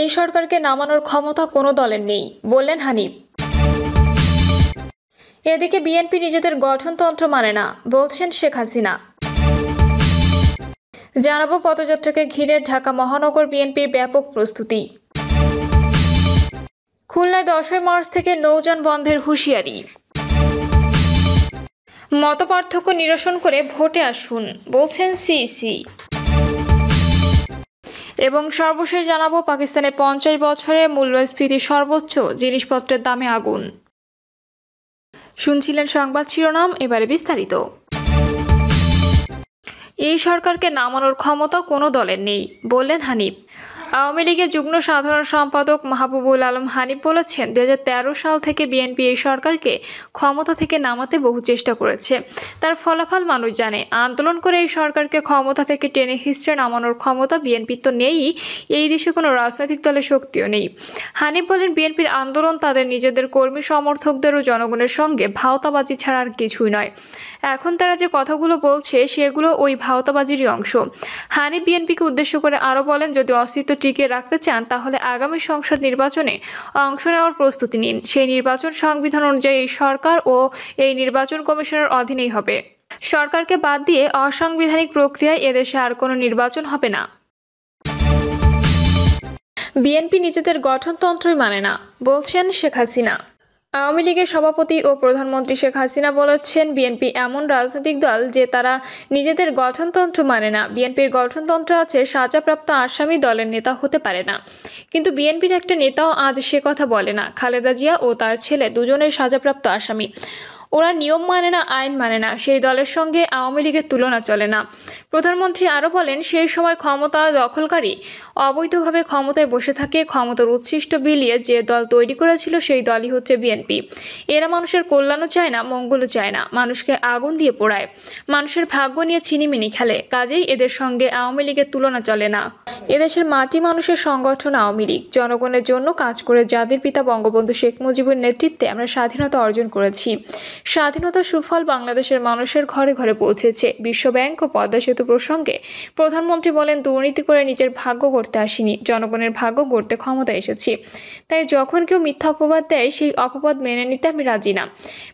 এই সরকারকে নামানোর ক্ষমতা কোনো দলের নেই বললেন হানিফ এদিকে বিএনপি নিজেদের গঠনতন্ত্র মানে না বলছেন শেখ হাসিনা জানাবো পদযাত্রাকে ঘিরে ঢাকা মহানগর বিএনপির ব্যাপক প্রস্তুতি খুলনায় দশই মার্চ থেকে নৌযান বন্ধের হুঁশিয়ারি মতপার্থক্য নিরসন করে ভোটে আসুন বলছেন সিইসি এবং সর্বশেষ জানাবো পাকিস্তানে পঞ্চাশ বছরে মূল্যস্ফীতি সর্বোচ্চ জিনিসপত্রের দামে আগুন শুনছিলেন সংবাদ শিরোনাম এবারে বিস্তারিত এই সরকারকে নামানোর ক্ষমতা কোনো দলের নেই বললেন হানিফ আওয়ামী লীগের যুগ্ম সাধারণ সম্পাদক মাহবুবুল আলম হানিফ বলেছেন দু সাল থেকে বিএনপি এই সরকারকে ক্ষমতা থেকে নামাতে বহু চেষ্টা করেছে তার ফলাফল মানুষ জানে আন্দোলন করে এই সরকারকে ক্ষমতা থেকে টেনে হিস্ট্রে নামানোর ক্ষমতা বিএনপির তো নেই এই দেশে কোনো রাজনৈতিক দলের শক্তিও নেই হানিফ বলেন বিএনপির আন্দোলন তাদের নিজেদের কর্মী সমর্থকদের ও জনগণের সঙ্গে ভাওতাবাজি ছাড়া আর কিছুই নয় এখন তারা যে কথাগুলো বলছে সেগুলো ওই ভাওতাবাজিরই অংশ হানি বিএনপিকে উদ্দেশ্য করে আরও বলেন যদি অস্তিত্ব টিকিয়ে রাখতে চান তাহলে আগামী সংসদ নির্বাচনে অংশ নেওয়ার প্রস্তুতি নিন সেই নির্বাচন সংবিধান অনুযায়ী সরকার ও এই নির্বাচন কমিশনের অধীনেই হবে সরকারকে বাদ দিয়ে অসাংবিধানিক প্রক্রিয়ায় এদেশে আর কোনো নির্বাচন হবে না বিএনপি নিজেদের গঠনতন্ত্রই মানে না বলছেন শেখ হাসিনা আওয়ামী লীগের সভাপতি ও প্রধানমন্ত্রী শেখ হাসিনা বলেছেন বিএনপি এমন রাজনৈতিক দল যে তারা নিজেদের গঠনতন্ত্র মানে না বিএনপির গঠনতন্ত্র আছে সাজাপ্রাপ্ত আসামি দলের নেতা হতে পারে না কিন্তু বিএনপির একটা নেতাও আজ সে কথা বলে না খালেদা জিয়া ও তার ছেলে দুজনের সাজাপ্রাপ্ত আসামি ওরা নিয়ম মানে না আইন মানে না সেই দলের সঙ্গে আওয়ামী লীগের তুলনা চলে না প্রধানমন্ত্রী আরও বলেন সেই সময় ক্ষমতা দখলকারী অবৈধভাবে ক্ষমতায় বসে থাকে ক্ষমতার উচ্ছিষ্ট বিলিয়ে যে দল তৈরি করেছিল সেই দলই হচ্ছে বিএনপি এরা মানুষের কল্যাণও চায় না মঙ্গলও চায় না মানুষকে আগুন দিয়ে পোড়ায় মানুষের ভাগ্য নিয়ে ছিনিমিনি খেলে কাজেই এদের সঙ্গে আওয়ামী লীগের তুলনা চলে না এদেশের মাটি মানুষের সংগঠন আওয়ামী লীগ জনগণের জন্য কাজ করে যাদের পিতা বঙ্গবন্ধু শেখ মুজিবের নেতৃত্বে আমরা স্বাধীনতা অর্জন করেছি স্বাধীনতা সুফল বাংলাদেশের মানুষের ঘরে ঘরে পৌঁছেছে বিশ্বব্যাংক ও পদ্মা সেতু প্রসঙ্গে প্রধানমন্ত্রী বলেন দুর্নীতি করে নিজের ভাগ্য করতে আসিনি জনগণের ভাগ্য গড়তে ক্ষমতা এসেছি তাই যখন কেউ মিথ্যা অপবাদ দেয় সেই অপবাদ মেনে নিতে আমি রাজি না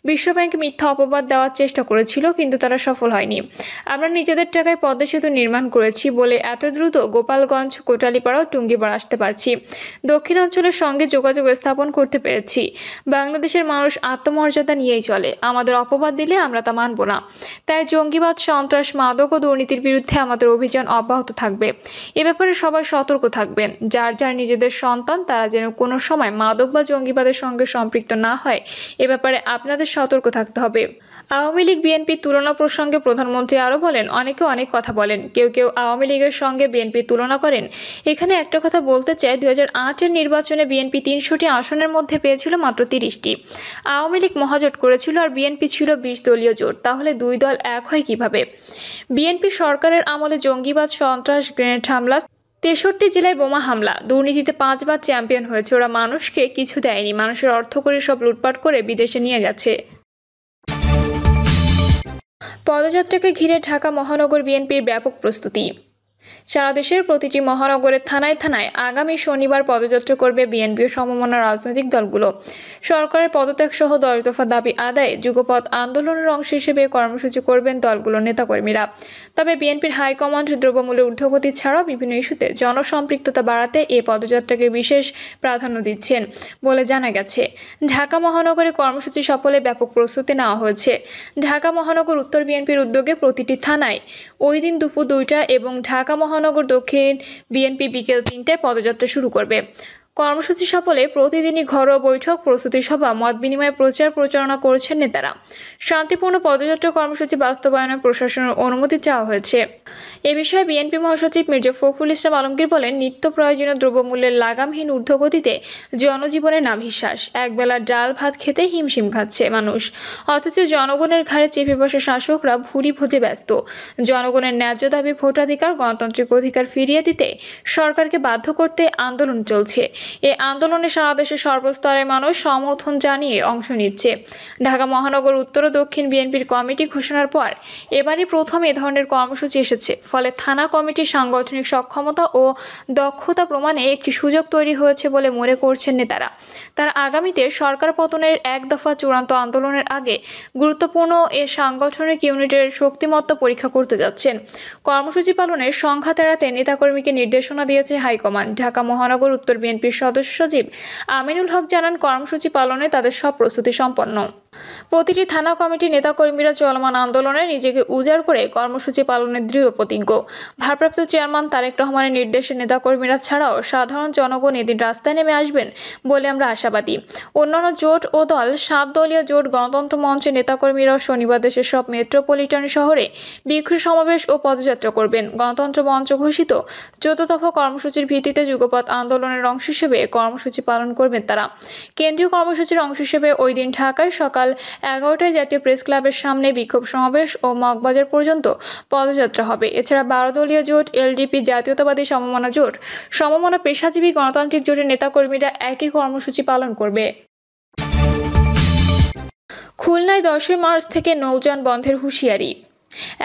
বিশ্বব্যাংক মিথ্যা অপবাদ দেওয়ার চেষ্টা করেছিল কিন্তু তারা সফল হয়নি আমরা নিজেদের টাকায় পদ্মা সেতু নির্মাণ করেছি বলে এত দ্রুত গোপালগঞ্জ কোটালীপাড়া টুঙ্গিপাড়া আসতে পারছি দক্ষিণাঞ্চলের সঙ্গে যোগাযোগ স্থাপন করতে পেরেছি বাংলাদেশের মানুষ আত্মমর্যাদা নিয়েই চলে আমাদের অপবাদ দিলে আমরা তা মানব না তাই জঙ্গিবাদ সন্ত্রাস মাদক ও দুর্নীতির বিরুদ্ধে আমাদের অভিযান অব্যাহত থাকবে এ ব্যাপারে সবাই সতর্ক থাকবেন যার যার নিজেদের সন্তান তারা যেন কোনো সময় মাদক বা জঙ্গিবাদের সঙ্গে সম্পৃক্ত না হয় এ ব্যাপারে আপনাদের সতর্ক থাকতে হবে আওয়ামী লীগ বিএনপির তুলনা প্রসঙ্গে প্রধানমন্ত্রী আরও বলেন অনেকে অনেক কথা বলেন কেউ কেউ আওয়ামী লীগের সঙ্গে বিএনপির তুলনা করেন এখানে একটা কথা বলতে চাই দু হাজার নির্বাচনে বিএনপি তিনশোটি আসনের মধ্যে পেয়েছিল মাত্র তিরিশটি আওয়ামী লীগ মহাজোট করেছিল আর বিএনপি ছিল বিশ দলীয় জোট তাহলে দুই দল এক হয় কিভাবে বিএনপি সরকারের আমলে জঙ্গিবাদ সন্ত্রাস গ্রেনেড হামলা তেষট্টি জেলায় বোমা হামলা দুর্নীতিতে পাঁচবার চ্যাম্পিয়ন হয়েছে ওরা মানুষকে কিছু দেয়নি মানুষের অর্থ করে সব লুটপাট করে বিদেশে নিয়ে গেছে পদযাত্রাকে ঘিরে ঢাকা মহানগর বিএনপির ব্যাপক প্রস্তুতি সারা দেশের প্রতিটি মহানগরের থানায় থানায় আগামী শনিবার পদযাত্রা করবে বিএনপি ও সমমনা রাজনৈতিক দলগুলো সরকারের পদত্যাগ সহ দলদফা দাবি আদায়ে যুগপথ আন্দোলনের অংশ হিসেবে কর্মসূচি করবেন দলগুলোর নেতাকর্মীরা তবে বিএনপির হাইকমান্ড দ্রব্যমূল্যের ঊর্ধ্বগতি ছাড়াও বিভিন্ন ইস্যুতে জনসম্পৃক্ততা বাড়াতে এ পদযাত্রাকে বিশেষ প্রাধান্য দিচ্ছেন বলে জানা গেছে ঢাকা মহানগরে কর্মসূচি সফলে ব্যাপক প্রস্তুতি নেওয়া হয়েছে ঢাকা মহানগর উত্তর বিএনপির উদ্যোগে প্রতিটি থানায় ওই দিন দুপুর দুইটা এবং ঢাকা মহানগর দক্ষিণ বিএনপি বিকেল তিনটায় পদযাত্রা শুরু করবে কর্মসূচি সফলে প্রতিদিনই ঘরোয়া বৈঠক প্রস্তুতি সভা মত বিনিময় প্রচার প্রচারণা করছেন নেতারা শান্তিপূর্ণ পদযাত্রা কর্মসূচি বাস্তবায়নের প্রশাসনের অনুমতি চাওয়া হয়েছে এ বিষয়ে বিএনপি মহাসচিব মির্জা ফখরুল ইসলাম আলমগীর বলেন নিত্য প্রয়োজনীয় দ্রব্যমূল্যের লাগামহীন ঊর্ধ্বগতিতে জনজীবনে নাভিশ্বাস একবেলা ডাল ভাত খেতে হিমশিম খাচ্ছে মানুষ অথচ জনগণের ঘাড়ে চেপে বসে শাসকরা ভুরি ভোজে ব্যস্ত জনগণের ন্যায্য দাবি ভোটাধিকার গণতান্ত্রিক অধিকার ফিরিয়ে দিতে সরকারকে বাধ্য করতে আন্দোলন চলছে এই আন্দোলনে সারা দেশের সর্বস্তরের মানুষ সমর্থন জানিয়ে অংশ নিচ্ছে ঢাকা মহানগর উত্তর ও দক্ষিণ বিএনপির কমিটি ঘোষণার পর এবারই প্রথম এ ধরনের কর্মসূচি এসেছে ফলে থানা কমিটির সাংগঠনিক সক্ষমতা ও দক্ষতা প্রমাণে একটি সুযোগ তৈরি হয়েছে বলে মনে করছেন নেতারা তারা আগামীতে সরকার পতনের এক দফা চূড়ান্ত আন্দোলনের আগে গুরুত্বপূর্ণ এ সাংগঠনিক ইউনিটের শক্তিমত্তা পরীক্ষা করতে যাচ্ছেন কর্মসূচি পালনের সংঘাত এড়াতে নেতাকর্মীকে নির্দেশনা দিয়েছে হাইকমান্ড ঢাকা মহানগর উত্তর বিএনপির সদস্য সচিব আমিনুল হক জানান কর্মসূচি পালনে তাদের সব প্রস্তুতি সম্পন্ন প্রতিটি থানা কমিটির নেতাকর্মীরা চলমান আন্দোলনে নিজেকে উজাড় করে কর্মসূচি পালনের দৃঢ় প্রতিজ্ঞ ভারপ্রাপ্ত চেয়ারম্যান তারেক রহমানের নির্দেশে নেতাকর্মীরা ছাড়াও সাধারণ জনগণ এদিন রাস্তায় নেমে আসবেন বলে আমরা আশাবাদী অন্যান্য জোট ও দল সাত দলীয় জোট গণতন্ত্র মঞ্চের নেতাকর্মীরাও শনিবার দেশের সব মেট্রোপলিটন শহরে বিক্ষোভ সমাবেশ ও পদযাত্রা করবেন গণতন্ত্র মঞ্চ ঘোষিত চোদ্দ কর্মসূচির ভিত্তিতে যুগপৎ আন্দোলনের অংশ হিসেবে কর্মসূচি পালন করবেন তারা কেন্দ্রীয় কর্মসূচির অংশ হিসেবে ওই দিন ঢাকায় সকাল সকাল এগারোটায় জাতীয় প্রেস ক্লাবের সামনে বিক্ষোভ সমাবেশ ও মগবাজার পর্যন্ত পদযাত্রা হবে এছাড়া বারো দলীয় জোট এলডিপি জাতীয়তাবাদী সমমনা জোট সমমনা পেশাজীবী গণতান্ত্রিক জোটের নেতাকর্মীরা একই কর্মসূচি পালন করবে খুলনায় দশই মার্চ থেকে নৌযান বন্ধের হুঁশিয়ারি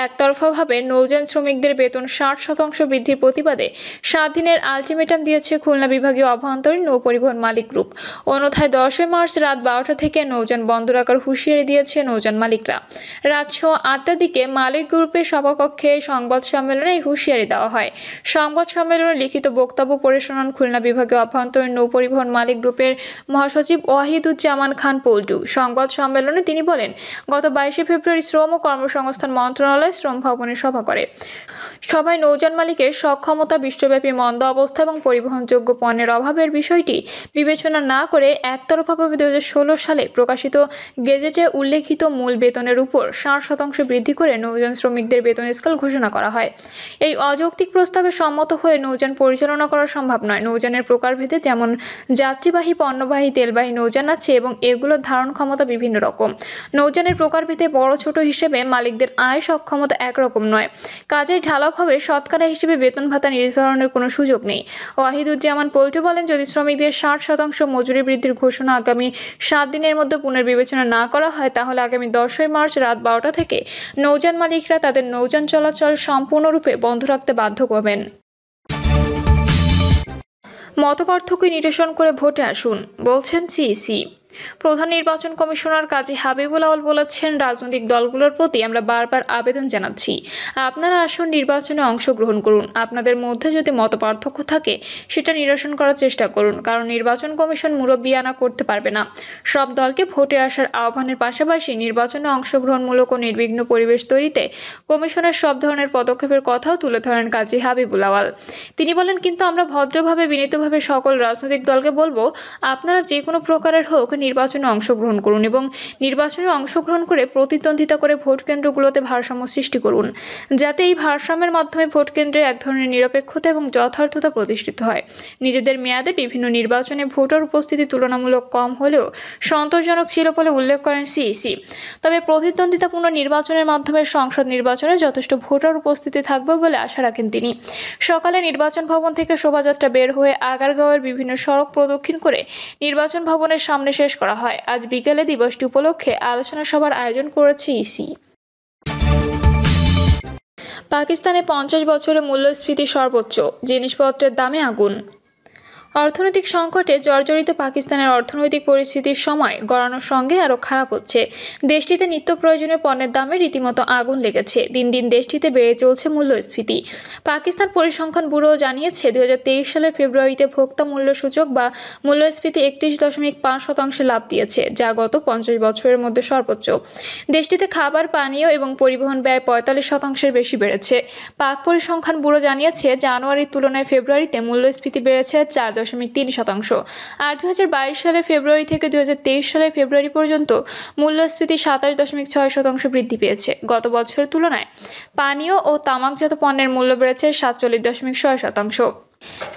একতরফাভাবে নৌজান শ্রমিকদের বেতন ষাট শতাংশ বৃদ্ধির প্রতিবাদে সাত দিনের আলটিমেটাম দিয়েছে খুলনা বিভাগীয় অভ্যন্তরীণ নৌ পরিবহন মালিক গ্রুপ অন্যথায় দশই মার্চ রাত বারোটা থেকে নৌজান বন্ধ রাখার হুঁশিয়ারি দিয়েছে নৌজান মালিকরা রাত ছ আটটার দিকে মালিক গ্রুপের সভাকক্ষে সংবাদ সম্মেলনে হুঁশিয়ারি দেওয়া হয় সংবাদ সম্মেলনে লিখিত বক্তব্য শোনান খুলনা বিভাগীয় অভ্যন্তরীণ নৌ পরিবহন মালিক গ্রুপের মহাসচিব ওয়াহিদুজ্জামান খান পল্টু সংবাদ সম্মেলনে তিনি বলেন গত বাইশে ফেব্রুয়ারি শ্রম ও কর্মসংস্থান মন্ত্র মন্ত্রণালয় শ্রম ভবনে সভা করে সভায় নৌযান মালিকের সক্ষমতা বিশ্বব্যাপী মন্দ অবস্থা এবং পরিবহনযোগ্য পণ্যের অভাবের বিষয়টি বিবেচনা না করে একতরফাভাবে দু সালে প্রকাশিত গেজেটে উল্লেখিত মূল বেতনের উপর ষাট শতাংশ বৃদ্ধি করে নৌযান শ্রমিকদের বেতন স্কেল ঘোষণা করা হয় এই অযৌক্তিক প্রস্তাবে সম্মত হয়ে নৌযান পরিচালনা করা সম্ভব নয় নৌযানের প্রকারভেদে যেমন যাত্রীবাহী পণ্যবাহী তেলবাহী নৌযান আছে এবং এগুলোর ধারণ ক্ষমতা বিভিন্ন রকম নৌযানের প্রকারভেদে বড় ছোট হিসেবে মালিকদের আয় সক্ষমতা একরকম নয় কাজের হবে সৎকারা হিসেবে বেতন ভাতা নির্ধারণের কোনো সুযোগ নেই ওয়াহিদুজ্জামান পল্টু বলেন যদি শ্রমিকদের ষাট শতাংশ মজুরি বৃদ্ধির ঘোষণা আগামী সাত দিনের মধ্যে পুনর্বিবেচনা না করা হয় তাহলে আগামী দশই মার্চ রাত বারোটা থেকে নৌযান মালিকরা তাদের নৌযান চলাচল সম্পূর্ণরূপে বন্ধ রাখতে বাধ্য করবেন মতপার্থক্য নিরসন করে ভোটে আসুন বলছেন সিইসি প্রধান নির্বাচন কমিশনার কাজী হাবিবুল আউল বলেছেন রাজনৈতিক দলগুলোর প্রতি আমরা বারবার আবেদন জানাচ্ছি আপনারা আসুন নির্বাচনে অংশগ্রহণ করুন আপনাদের মধ্যে যদি মত পার্থক্য থাকে সেটা নিরসন করার চেষ্টা করুন কারণ নির্বাচন কমিশন মুরব্বিয়ানা করতে পারবে না সব দলকে ভোটে আসার আহ্বানের পাশাপাশি নির্বাচনে অংশগ্রহণমূলক ও নির্বিঘ্ন পরিবেশ তৈরিতে কমিশনের সব ধরনের পদক্ষেপের কথাও তুলে ধরেন কাজী হাবিবুল আওয়াল তিনি বলেন কিন্তু আমরা ভদ্রভাবে বিনীতভাবে সকল রাজনৈতিক দলকে বলবো আপনারা যে কোনো প্রকারের হোক নির্বাচনে অংশগ্রহণ করুন এবং নির্বাচনে অংশগ্রহণ করে প্রতিদ্বন্দ্বিতা করে ভোট কেন্দ্রগুলোতে ভারসাম্য সৃষ্টি করুন যাতে এই ভারসাম্যের মাধ্যমে ভোট কেন্দ্রে এক ধরনের নিরপেক্ষতা এবং যথার্থতা প্রতিষ্ঠিত হয় নিজেদের মেয়াদে বিভিন্ন নির্বাচনে ভোটার উপস্থিতি তুলনামূলক কম হলেও সন্তোষজনক ছিল বলে উল্লেখ করেন সিইসি তবে প্রতিদ্বন্দ্বিতাপূর্ণ নির্বাচনের মাধ্যমে সংসদ নির্বাচনে যথেষ্ট ভোটার উপস্থিতি থাকবে বলে আশা রাখেন তিনি সকালে নির্বাচন ভবন থেকে শোভাযাত্রা বের হয়ে আগারগাঁওয়ের বিভিন্ন সড়ক প্রদক্ষিণ করে নির্বাচন ভবনের সামনে শেষ শেষ করা হয় আজ বিকেলে দিবসটি উপলক্ষে আলোচনা সভার আয়োজন করেছে ইসি পাকিস্তানে পঞ্চাশ বছরে মূল্যস্ফীতি সর্বোচ্চ জিনিসপত্রের দামে আগুন অর্থনৈতিক সংকটে জর্জরিত পাকিস্তানের অর্থনৈতিক পরিস্থিতির সময় গড়ানোর সঙ্গে আরও খারাপ হচ্ছে দেশটিতে নিত্য প্রয়োজনীয় পণ্যের দামে রীতিমতো আগুন লেগেছে দিন দিন দেশটিতে বেড়ে চলছে মূল্যস্ফীতি পাকিস্তান পরিসংখ্যান ব্যুরো জানিয়েছে দু সালের ফেব্রুয়ারিতে ভোক্তা মূল্যসূচক বা মূল্যস্ফীতি একত্রিশ দশমিক পাঁচ শতাংশে লাভ দিয়েছে যা গত পঞ্চাশ বছরের মধ্যে সর্বোচ্চ দেশটিতে খাবার পানীয় এবং পরিবহন ব্যয় পঁয়তাল্লিশ শতাংশের বেশি বেড়েছে পাক পরিসংখ্যান ব্যুরো জানিয়েছে জানুয়ারির তুলনায় ফেব্রুয়ারিতে মূল্যস্ফীতি বেড়েছে চার দশমিক তিন শতাংশ আর দু সালের ফেব্রুয়ারি থেকে দু সালের ফেব্রুয়ারি পর্যন্ত মূল্যস্ফীতি সাতাশ দশমিক ছয় শতাংশ বৃদ্ধি পেয়েছে গত বছরের তুলনায় পানীয় ও তামাকজাত পণ্যের মূল্য বেড়েছে সাতচল্লিশ দশমিক ছয় শতাংশ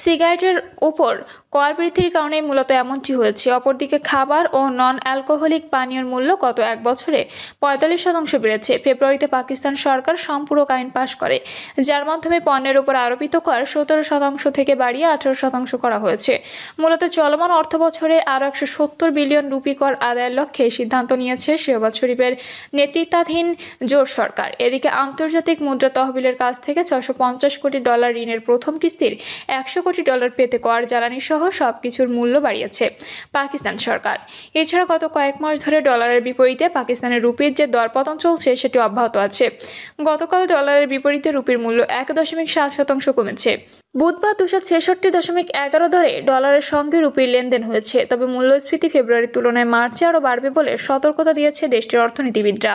সিগারেটের ওপর কর বৃদ্ধির কারণে মূলত এমনটি হয়েছে অপরদিকে খাবার ও নন অ্যালকোহলিক পানীয়র মূল্য গত এক বছরে পঁয়তাল্লিশ শতাংশ বেড়েছে ফেব্রুয়ারিতে পাকিস্তান সরকার সম্পূরক আইন পাশ করে যার মাধ্যমে পণ্যের উপর আরোপিত কর সতেরো শতাংশ থেকে বাড়িয়ে আঠারো শতাংশ করা হয়েছে মূলত চলমান অর্থ বছরে আরও একশো সত্তর বিলিয়ন রুপি কর আদায়ের লক্ষ্যে সিদ্ধান্ত নিয়েছে শেহবাজ শরীফের নেতৃত্বাধীন জোর সরকার এদিকে আন্তর্জাতিক মুদ্রা তহবিলের কাছ থেকে ছশো কোটি ডলার ঋণের প্রথম কিস্তির একশো কোটি ডলার পেতে কর জ্বালানি সহ সব কিছুর মূল্য বাড়িয়েছে পাকিস্তান সরকার এছাড়া গত কয়েক মাস ধরে ডলারের বিপরীতে পাকিস্তানের রুপির যে দরপতন চলছে সেটি অব্যাহত আছে গতকাল ডলারের বিপরীতে রুপির মূল্য এক দশমিক সাত শতাংশ কমেছে বুধবার দুশো ছেষট্টি দশমিক এগারো ধরে ডলারের সঙ্গে রুপির লেনদেন হয়েছে তবে মূল্যস্ফীতি ফেব্রুয়ারির তুলনায় মার্চে আরও বাড়বে বলে সতর্কতা দিয়েছে দেশটির অর্থনীতিবিদরা